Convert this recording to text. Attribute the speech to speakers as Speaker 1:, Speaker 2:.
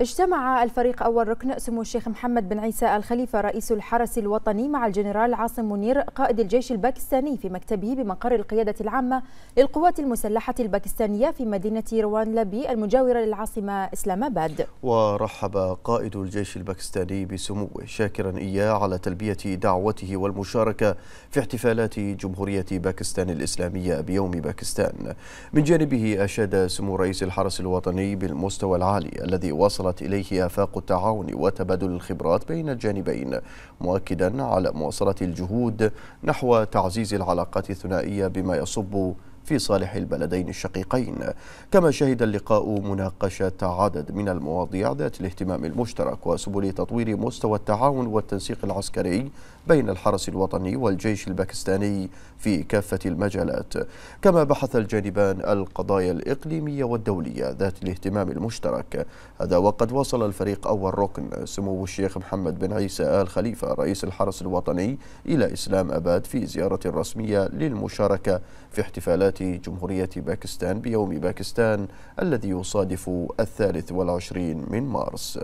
Speaker 1: اجتمع الفريق أول ركن سمو الشيخ محمد بن عيسى الخليفة رئيس الحرس الوطني مع الجنرال عاصم منير قائد الجيش الباكستاني في مكتبه بمقر القيادة العامة للقوات المسلحة الباكستانية في مدينة روان لبي المجاورة للعاصمة إسلام آباد
Speaker 2: ورحب قائد الجيش الباكستاني بسموه شاكرا إياه على تلبية دعوته والمشاركة في احتفالات جمهورية باكستان الإسلامية بيوم باكستان من جانبه أشاد سمو رئيس الحرس الوطني بالمستوى العالي الذي وصل وصلت إليه آفاق التعاون وتبادل الخبرات بين الجانبين مؤكدا على مواصلة الجهود نحو تعزيز العلاقات الثنائية بما يصب في صالح البلدين الشقيقين كما شهد اللقاء مناقشة عدد من المواضيع ذات الاهتمام المشترك وسبل تطوير مستوى التعاون والتنسيق العسكري بين الحرس الوطني والجيش الباكستاني في كافة المجالات كما بحث الجانبان القضايا الإقليمية والدولية ذات الاهتمام المشترك هذا وقد وصل الفريق أول ركن سمو الشيخ محمد بن عيسى آل خليفة رئيس الحرس الوطني إلى إسلام أباد في زيارة رسمية للمشاركة في احتفالات جمهورية باكستان بيوم باكستان الذي يصادف الثالث والعشرين من مارس